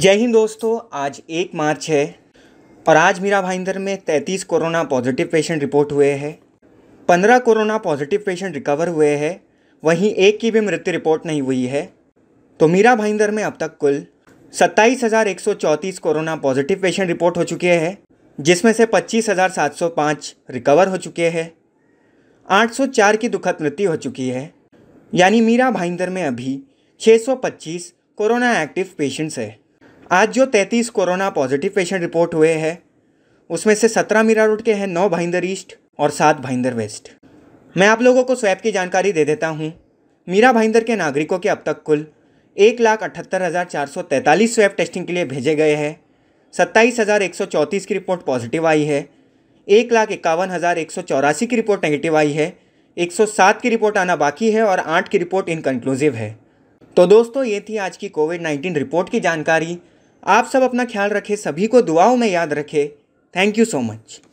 जय हिंद दोस्तों आज एक मार्च है और आज मीरा भाईंदर में तैंतीस कोरोना पॉजिटिव पेशेंट रिपोर्ट हुए हैं पंद्रह कोरोना पॉजिटिव पेशेंट रिकवर हुए हैं वहीं एक की भी मृत्यु रिपोर्ट नहीं हुई है तो मीरा भाईंदर में अब तक कुल सत्ताईस हज़ार एक सौ चौंतीस कोरोना पॉजिटिव पेशेंट रिपोर्ट हो चुके हैं जिसमें से पच्चीस हज़ार सात सौ पाँच रिकवर हो चुके हैं आठ सौ चार की दुखद मृत्यु हो चुकी है यानी मीरा भाईंदर में अभी छः सौ पच्चीस कोरोना एक्टिव पेशेंट्स है आज जो तैंतीस कोरोना पॉजिटिव पेशेंट रिपोर्ट हुए हैं उसमें से सत्रह मीरा रोड के हैं नौ भाईंदर ईस्ट और सात भाईंदर वेस्ट मैं आप लोगों को स्वैप की जानकारी दे देता हूँ मीरा भाईंदर के नागरिकों के अब तक कुल एक लाख अठहत्तर हज़ार चार सौ तैंतालीस स्वैप टेस्टिंग के लिए भेजे गए हैं सत्ताईस हज़ार एक सौ चौंतीस की रिपोर्ट पॉजिटिव आई है एक लाख इक्यावन हज़ार एक सौ चौरासी की रिपोर्ट नेगेटिव आई है एक सौ सात की रिपोर्ट आना बाकी है और आठ की रिपोर्ट इनकन्क्लूसिव है तो दोस्तों ये थी आज की कोविड नाइन्टीन रिपोर्ट की जानकारी आप सब अपना ख्याल रखें सभी को दुआओं में याद रखें थैंक यू सो मच